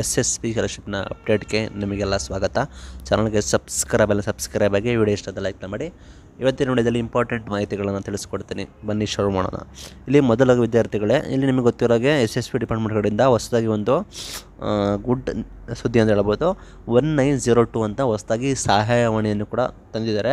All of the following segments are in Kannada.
ಎಸ್ ಎಸ್ ಪಿ ಸ್ಕಾಲರ್ಶಿಪ್ನ ಅಪ್ಡೇಟ್ಗೆ ನಿಮಗೆಲ್ಲ ಸ್ವಾಗತ ಚಾನಲ್ಗೆ ಸಬ್ಸ್ಕ್ರೈಬ್ ಎಲ್ಲ ಸಬ್ಸ್ಕ್ರೈಬ್ ಆಗಿ ವಿಡಿಯೋ ಇಷ್ಟದ ಲೈಕ್ ಮಾಡಿ ಇವತ್ತಿನ ವಿಡಿಯೋದಲ್ಲಿ ಇಂಪಾರ್ಟೆಂಟ್ ಮಾಹಿತಿಗಳನ್ನು ತಿಳಿಸ್ಕೊಡ್ತೀನಿ ಬನ್ನಿ ಶುರು ಮಾಡೋಣ ಇಲ್ಲಿ ಮೊದಲಾಗಿ ವಿದ್ಯಾರ್ಥಿಗಳೇ ಇಲ್ಲಿ ನಿಮಗೆ ಗೊತ್ತಿರೋಗೆ ಎಸ್ ಎಸ್ ಪಿ ಡಿಪಾರ್ಟ್ಮೆಂಟ್ಗಳಿಂದ ಹೊಸದಾಗಿ ಒಂದು ಗುಡ್ ಸುದ್ದಿ ಅಂತ ಹೇಳ್ಬೋದು ಒನ್ ನೈನ್ ಜೀರೋ ಟು ಅಂತ ಹೊಸದಾಗಿ ಸಹಾಯವಾಣಿಯನ್ನು ಕೂಡ ತಂದಿದ್ದಾರೆ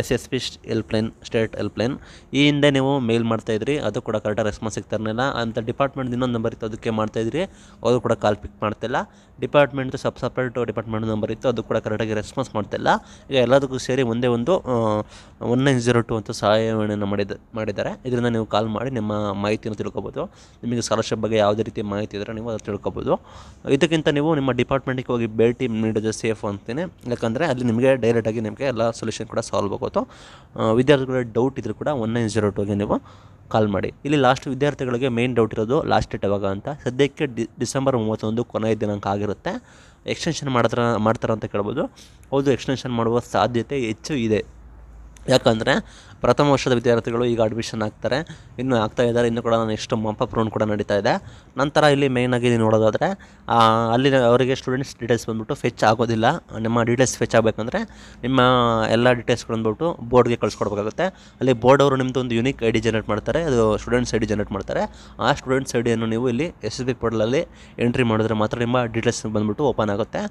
S S P helpline state helpline ಈ ಹಿಂದೆ ನೀವು ಮೇಲ್ ಮಾಡ್ತಾಯಿದ್ರಿ ಅದು ಕೂಡ ಕರೆಕ್ಟಾಗಿ ರೆಸ್ಪಾನ್ಸ್ ಸಿಗ್ತಾ ಇರಲಿಲ್ಲ ಅಂತ ಡಿಪಾರ್ಟ್ಮೆಂಟ್ ಇನ್ನೊಂದು ನಂಬರ್ ಇತ್ತು ಅದಕ್ಕೆ ಮಾಡ್ತಾಯಿದ್ರಿ ಅದು ಕೂಡ ಕಾಲ್ ಪಿಕ್ ಮಾಡ್ತಿಲ್ಲ ಡಿಪಾರ್ಟ್ಮೆಂಟ್ ಸಬ್ ಸಪ್ರೇಟ್ ಡಿಪಾರ್ಟ್ಮೆಂಟ್ ನಂಬರ್ ಇತ್ತು ಅದು ಕೂಡ ಕರೆಕ್ಟಾಗಿ ರೆಸ್ಪಾನ್ಸ್ ಮಾಡ್ತಿಲ್ಲ ಈಗ ಎಲ್ಲದಕ್ಕೂ ಸೇರಿ ಒಂದೇ ಒಂದು ಒನ್ ನೈನ್ ಜೀರೋ ಟು ಅಂತ ಸಹಾಯವಾಣಿಯನ್ನು ಮಾಡಿದ ಮಾಡಿದ್ದಾರೆ ಇದರಿಂದ ನೀವು ಕಾಲ್ ಮಾಡಿ ನಿಮ್ಮ ಮಾಹಿತಿಯನ್ನು ತಿಳ್ಕೊಬೋದು ನಿಮಗೆ ಸ್ಕಾಲರ್ಶಿಪ್ ಬಗ್ಗೆ ಯಾವುದೇ ರೀತಿ ಮಾಹಿತಿ ಇದ್ದರೆ ನೀವು ಅದು ತಿಳ್ಕೊಬೋದು ಇದಕ್ಕಿಂತ ನೀವು ನಿಮ್ಮ ಡಿಪಾರ್ಟ್ಮೆಂಟಿಗೆ ಹೋಗಿ ಭೇಟಿ ನೀಡೋದು ಸೇಫ್ ಅಂತೀನಿ ಯಾಕಂದರೆ ಅಲ್ಲಿ ನಿಮಗೆ ಡೈರೆಕ್ಟಾಗಿ ನಿಮಗೆ ಎಲ್ಲ ಸೊಲ್ಯೂಷನ್ ಕೂಡ ಸಾಲ್ವ್ ಆಗೋದು ವಿದ್ಯಾರ್ಥಿಗಳ ಡೌಟ್ ಇದ್ರೂ ಕೂಡ ಒನ್ ನೈನ್ ಜೀರೋ ಟೂಗೆ ನೀವು ಕಾಲ್ ಮಾಡಿ ಇಲ್ಲಿ ಲಾಸ್ಟ್ ವಿದ್ಯಾರ್ಥಿಗಳಿಗೆ ಮೇನ್ ಡೌಟ್ ಇರೋದು ಲಾಸ್ಟ್ ಡೇಟ್ ಯಾವಾಗ ಅಂತ ಸದ್ಯಕ್ಕೆ ಡಿ ಡಿಸೆಂಬರ್ ಮೂವತ್ತೊಂದು ಕೊನೆಯ ದಿನಾಂಕ ಆಗಿರುತ್ತೆ ಎಕ್ಸ್ಟೆನ್ಷನ್ ಮಾಡ್ತಾರ ಮಾಡ್ತಾರ ಅಂತ ಕೇಳ್ಬೋದು ಹೌದು ಎಕ್ಸ್ಟೆನ್ಷನ್ ಮಾಡುವ ಸಾಧ್ಯತೆ ಹೆಚ್ಚು ಇದೆ ಯಾಕಂದರೆ ಪ್ರಥಮ ವರ್ಷದ ವಿದ್ಯಾರ್ಥಿಗಳು ಈಗ ಅಡ್ಮಿಷನ್ ಆಗ್ತಾರೆ ಇನ್ನೂ ಆಗ್ತಾ ಇದ್ದಾರೆ ಇನ್ನೂ ಕೂಡ ನೆಕ್ಸ್ಟ್ ಮಂಪಪ್ ರೌಂಡ್ ಕೂಡ ನಡೀತಾ ಇದೆ ನಂತರ ಇಲ್ಲಿ ಮೇಯ್ನಾಗಿ ನೀವು ನೋಡೋದಾದರೆ ಅಲ್ಲಿ ಅವರಿಗೆ ಸ್ಟೂಡೆಂಟ್ಸ್ ಡೀಟೇಲ್ಸ್ ಬಂದುಬಿಟ್ಟು ಫೆಚ್ ಆಗೋದಿಲ್ಲ ನಿಮ್ಮ ಡೀಟೇಲ್ಸ್ ಫೆಚ್ ಆಗಬೇಕಂದ್ರೆ ನಿಮ್ಮ ಎಲ್ಲ ಡೀಟೇಲ್ಸ್ಗಳು ಬಂದುಬಿಟ್ಟು ಬೋರ್ಡ್ಗೆ ಕಳಿಸ್ಕೊಡ್ಬೇಕಾಗುತ್ತೆ ಅಲ್ಲಿ ಬೋರ್ಡ್ ಅವರು ನಿಮ್ಮದು ಒಂದು ಯುನೀಕ್ ಐ ಡಿ ಜನರೇಟ್ ಮಾಡ್ತಾರೆ ಅದು ಸ್ಟೂಡೆಂಟ್ಸ್ ಐ ಡಿ ಜನರೇಟ್ ಮಾಡ್ತಾರೆ ಆ ಸ್ಟೂಡೆಂಟ್ಸ್ ಐ ಡಿಯನ್ನು ನೀವು ಇಲ್ಲಿ ಎಸ್ ಎಸ್ ಬಿ ಪೋರ್ಟಲಲ್ಲಿ ಎಂಟ್ರಿ ಮಾಡಿದ್ರೆ ಮಾತ್ರ ನಿಮ್ಮ ಡೀಟೇಲ್ಸ್ ಬಂದುಬಿಟ್ಟು ಓಪನ್ ಆಗುತ್ತೆ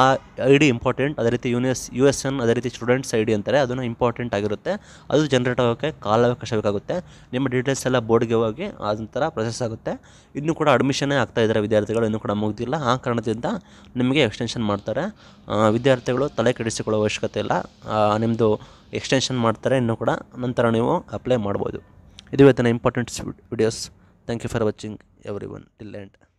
ಆ ಐ ಡಿ ಇಂಪಾರ್ಟೆಂಟ್ ಅದೇ ರೀತಿ ಯುನಿಯಸ್ ಯು ಎಸ್ ಎನ್ ಅದೇ ರೀತಿ ಸ್ಟೂಡೆಂಟ್ಸ್ ಐ ಡಿ ಅಂತಾರೆ ಅದನ್ನು ಇಂಪಾರ್ಟೆಂಟ್ ಆಗಿರುತ್ತೆ ಅದು ಜನ್ರೇಟ್ ಆಗೋಕ್ಕೆ ಕಾಲಾವಕಾಶ ಬೇಕಾಗುತ್ತೆ ನಿಮ್ಮ ಡೀಟೇಲ್ಸ್ ಎಲ್ಲ ಬೋರ್ಡ್ಗೆ ಹೋಗಿ ಅದೊಂಥರ ಪ್ರೊಸೆಸ್ ಆಗುತ್ತೆ ಇನ್ನೂ ಕೂಡ ಅಡ್ಮಿಷನೇ ಆಗ್ತಾ ಇದ್ದಾರೆ ವಿದ್ಯಾರ್ಥಿಗಳು ಇನ್ನೂ ಕೂಡ ಮುಗಿದಿಲ್ಲ ಆ ಕಾರಣದಿಂದ ನಿಮಗೆ ಎಕ್ಸ್ಟೆನ್ಷನ್ ಮಾಡ್ತಾರೆ ವಿದ್ಯಾರ್ಥಿಗಳು ತಲೆ ಕೆಡಿಸಿಕೊಳ್ಳೋ ಅವಶ್ಯಕತೆ ಇಲ್ಲ ನಿಮ್ಮದು ಎಕ್ಸ್ಟೆನ್ಷನ್ ಮಾಡ್ತಾರೆ ಇನ್ನೂ ಕೂಡ ನಂತರ ನೀವು ಅಪ್ಲೈ ಮಾಡ್ಬೋದು ಇದು ಇವತ್ತಿನ importants videos thank you for watching every one till end